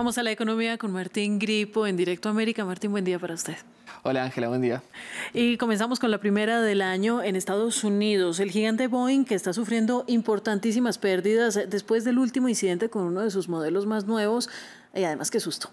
Vamos a la economía con Martín Gripo en Directo América. Martín, buen día para usted. Hola Ángela, buen día. Y comenzamos con la primera del año en Estados Unidos. El gigante Boeing que está sufriendo importantísimas pérdidas después del último incidente con uno de sus modelos más nuevos y además qué susto.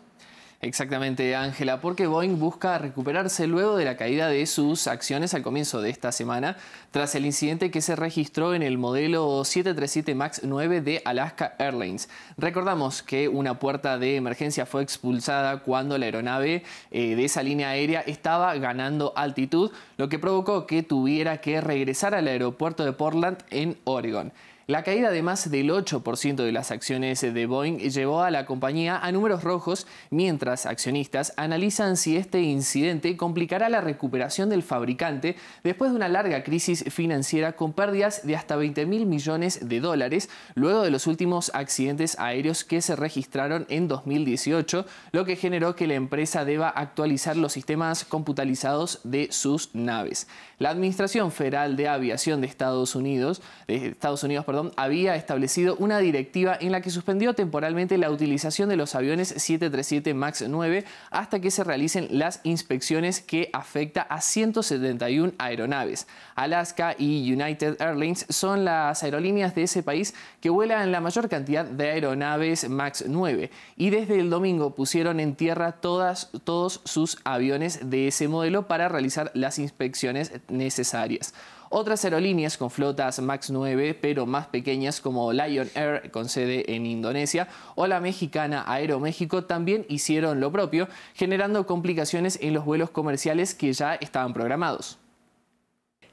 Exactamente, Ángela, porque Boeing busca recuperarse luego de la caída de sus acciones al comienzo de esta semana, tras el incidente que se registró en el modelo 737 MAX 9 de Alaska Airlines. Recordamos que una puerta de emergencia fue expulsada cuando la aeronave eh, de esa línea aérea estaba ganando altitud, lo que provocó que tuviera que regresar al aeropuerto de Portland en Oregon. La caída de más del 8% de las acciones de Boeing llevó a la compañía a números rojos, mientras accionistas analizan si este incidente complicará la recuperación del fabricante después de una larga crisis financiera con pérdidas de hasta 20 mil millones de dólares luego de los últimos accidentes aéreos que se registraron en 2018, lo que generó que la empresa deba actualizar los sistemas computalizados de sus naves. La Administración Federal de Aviación de Estados Unidos, de Estados Unidos perdón, había establecido una directiva en la que suspendió temporalmente la utilización de los aviones 737 MAX 9 hasta que se realicen las inspecciones que afecta a 171 aeronaves. Alaska y United Airlines son las aerolíneas de ese país que vuelan la mayor cantidad de aeronaves MAX 9 y desde el domingo pusieron en tierra todos sus aviones de ese modelo para realizar las inspecciones necesarias. Otras aerolíneas con flotas MAX 9, pero más pequeñas como Lion Air con sede en Indonesia o la mexicana Aeroméxico también hicieron lo propio, generando complicaciones en los vuelos comerciales que ya estaban programados.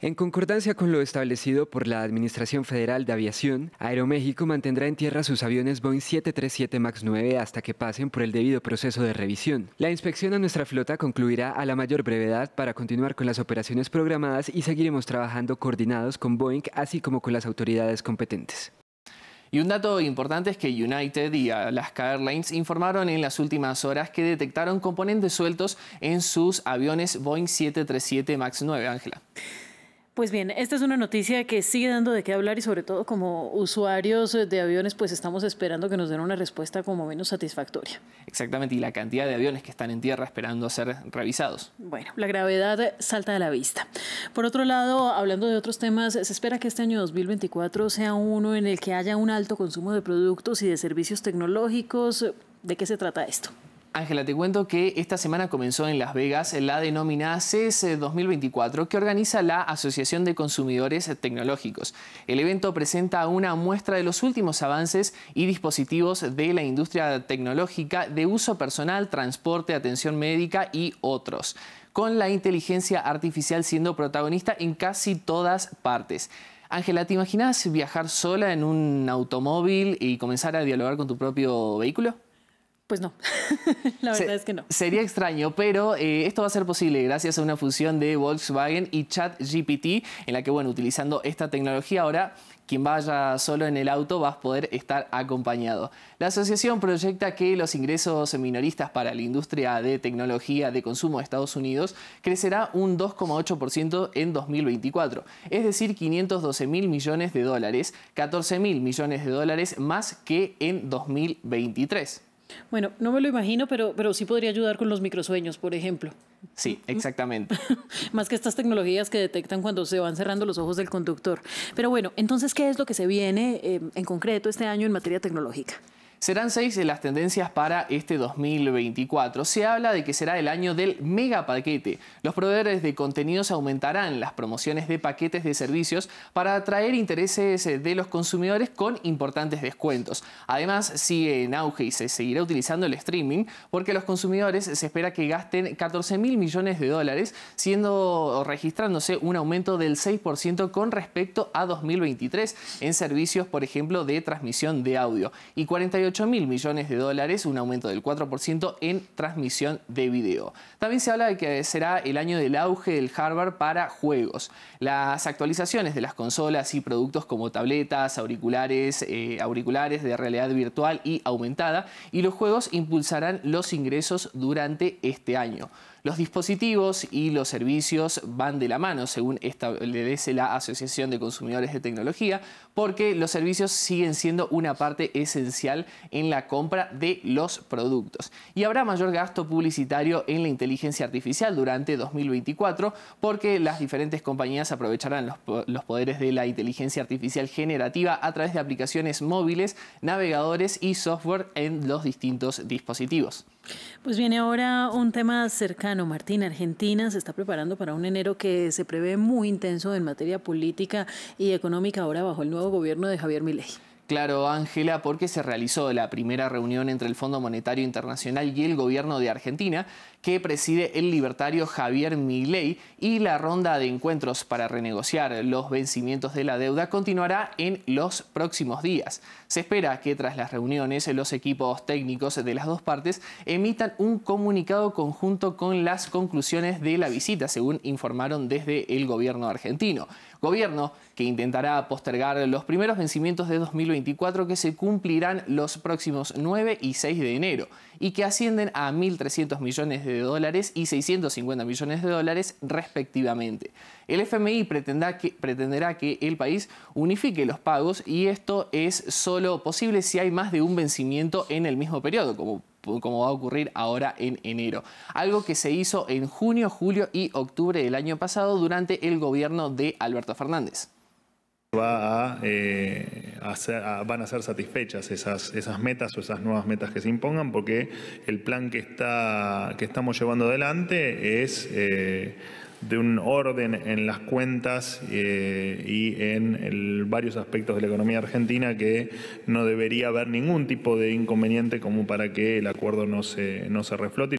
En concordancia con lo establecido por la Administración Federal de Aviación, Aeroméxico mantendrá en tierra sus aviones Boeing 737 MAX 9 hasta que pasen por el debido proceso de revisión. La inspección a nuestra flota concluirá a la mayor brevedad para continuar con las operaciones programadas y seguiremos trabajando coordinados con Boeing así como con las autoridades competentes. Y un dato importante es que United y Alaska Airlines informaron en las últimas horas que detectaron componentes sueltos en sus aviones Boeing 737 MAX 9, Ángela. Pues bien, esta es una noticia que sigue dando de qué hablar y sobre todo como usuarios eh, de aviones pues estamos esperando que nos den una respuesta como menos satisfactoria. Exactamente, y la cantidad de aviones que están en tierra esperando a ser revisados. Bueno, la gravedad salta a la vista. Por otro lado, hablando de otros temas, se espera que este año 2024 sea uno en el que haya un alto consumo de productos y de servicios tecnológicos. ¿De qué se trata esto? Ángela, te cuento que esta semana comenzó en Las Vegas la denominada CES 2024 que organiza la Asociación de Consumidores Tecnológicos. El evento presenta una muestra de los últimos avances y dispositivos de la industria tecnológica de uso personal, transporte, atención médica y otros, con la inteligencia artificial siendo protagonista en casi todas partes. Ángela, ¿te imaginas viajar sola en un automóvil y comenzar a dialogar con tu propio vehículo? pues no. la verdad es que no. Sería extraño, pero eh, esto va a ser posible gracias a una fusión de Volkswagen y ChatGPT, en la que, bueno, utilizando esta tecnología ahora quien vaya solo en el auto va a poder estar acompañado. La asociación proyecta que los ingresos minoristas para la industria de tecnología de consumo de Estados Unidos crecerá un 2,8% en 2024, es decir, 512 mil millones de dólares, 14 mil millones de dólares más que en 2023. Bueno, no me lo imagino, pero, sí podría ayudar con los microsueños, por ejemplo. Sí, exactamente. Más que estas tecnologías que detectan cuando se van cerrando los ojos del conductor. Pero bueno, entonces, ¿qué es lo que se viene eh, en concreto este año en materia tecnológica? Serán seis de las tendencias para este 2024. Se habla de que será el año del mega paquete. Los proveedores de contenidos aumentarán las promociones de paquetes de servicios para atraer intereses de los consumidores con importantes descuentos. Además, sigue en auge y se seguirá utilizando el streaming porque los consumidores se espera que gasten 14 mil millones de dólares, siendo registrándose un aumento del 6% con respecto a 2023 en servicios, por ejemplo, de transmisión de audio y 48 mil millones de dólares, un aumento del 4% en transmisión de video. También se habla de que será el año del auge del hardware para juegos. Las actualizaciones de las consolas y productos como tabletas, auriculares, eh, auriculares de realidad virtual y aumentada y los juegos impulsarán los ingresos durante este año. Los dispositivos y los servicios van de la mano, según establece la Asociación de Consumidores de Tecnología, porque los servicios siguen siendo una parte esencial en la compra de los productos. Y habrá mayor gasto publicitario en la inteligencia artificial durante 2024, porque las diferentes compañías aprovecharán los, los poderes de la inteligencia artificial generativa a través de aplicaciones móviles, navegadores y software en los distintos dispositivos. Pues viene ahora un tema cercano Martín, Argentina se está preparando para un enero que se prevé muy intenso en materia política y económica ahora bajo el nuevo gobierno de Javier Milei. Claro, Ángela, porque se realizó la primera reunión entre el Fondo Monetario Internacional y el gobierno de Argentina, que preside el libertario Javier Milei, y la ronda de encuentros para renegociar los vencimientos de la deuda continuará en los próximos días. Se espera que tras las reuniones los equipos técnicos de las dos partes emitan un comunicado conjunto con las conclusiones de la visita, según informaron desde el gobierno argentino. Gobierno que intentará postergar los primeros vencimientos de 2021 que se cumplirán los próximos 9 y 6 de enero y que ascienden a 1.300 millones de dólares y 650 millones de dólares respectivamente. El FMI pretenderá que el país unifique los pagos y esto es solo posible si hay más de un vencimiento en el mismo periodo, como va a ocurrir ahora en enero. Algo que se hizo en junio, julio y octubre del año pasado durante el gobierno de Alberto Fernández. Va a eh, van a ser satisfechas esas, esas metas o esas nuevas metas que se impongan, porque el plan que, está, que estamos llevando adelante es eh, de un orden en las cuentas eh, y en varios aspectos de la economía argentina que no debería haber ningún tipo de inconveniente como para que el acuerdo no se, no se reflote.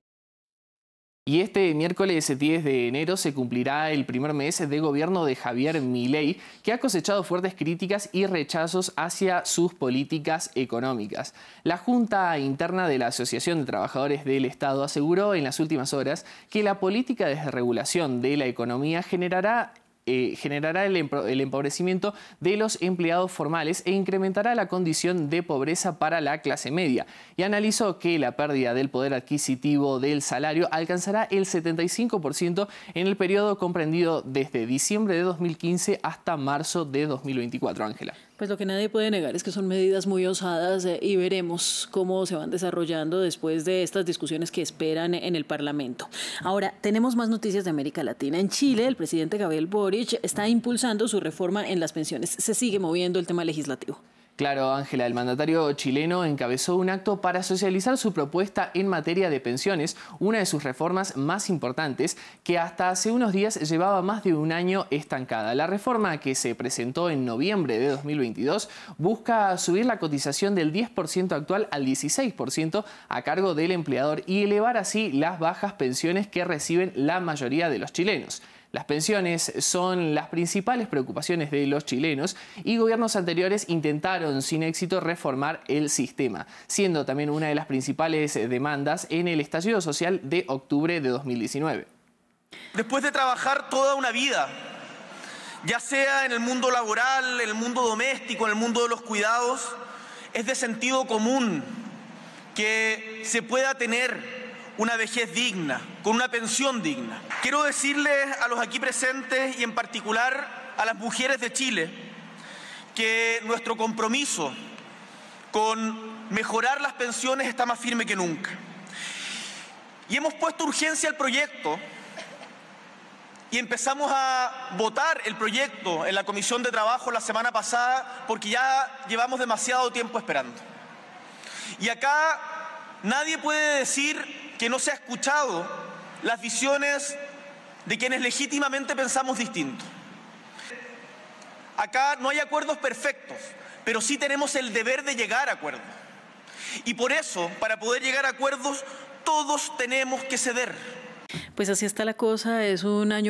Y este miércoles 10 de enero se cumplirá el primer mes de gobierno de Javier Milei, que ha cosechado fuertes críticas y rechazos hacia sus políticas económicas. La Junta Interna de la Asociación de Trabajadores del Estado aseguró en las últimas horas que la política de desregulación de la economía generará eh, generará el, el empobrecimiento de los empleados formales e incrementará la condición de pobreza para la clase media. Y analizó que la pérdida del poder adquisitivo del salario alcanzará el 75% en el periodo comprendido desde diciembre de 2015 hasta marzo de 2024. Ángela. Pues lo que nadie puede negar es que son medidas muy osadas eh, y veremos cómo se van desarrollando después de estas discusiones que esperan en el Parlamento. Ahora, tenemos más noticias de América Latina. En Chile, el presidente Gabriel Boric está impulsando su reforma en las pensiones. Se sigue moviendo el tema legislativo. Claro, Ángela, el mandatario chileno encabezó un acto para socializar su propuesta en materia de pensiones, una de sus reformas más importantes, que hasta hace unos días llevaba más de un año estancada. La reforma que se presentó en noviembre de 2022 busca subir la cotización del 10% actual al 16% a cargo del empleador y elevar así las bajas pensiones que reciben la mayoría de los chilenos. Las pensiones son las principales preocupaciones de los chilenos y gobiernos anteriores intentaron sin éxito reformar el sistema, siendo también una de las principales demandas en el estallido social de octubre de 2019. Después de trabajar toda una vida, ya sea en el mundo laboral, en el mundo doméstico, en el mundo de los cuidados, es de sentido común que se pueda tener una vejez digna con una pensión digna. Quiero decirles a los aquí presentes y en particular a las mujeres de Chile que nuestro compromiso con mejorar las pensiones está más firme que nunca. Y hemos puesto urgencia al proyecto y empezamos a votar el proyecto en la Comisión de Trabajo la semana pasada porque ya llevamos demasiado tiempo esperando. Y acá nadie puede decir que no se ha escuchado las visiones de quienes legítimamente pensamos distinto. Acá no hay acuerdos perfectos, pero sí tenemos el deber de llegar a acuerdos. Y por eso, para poder llegar a acuerdos, todos tenemos que ceder. Pues así está la cosa, es un año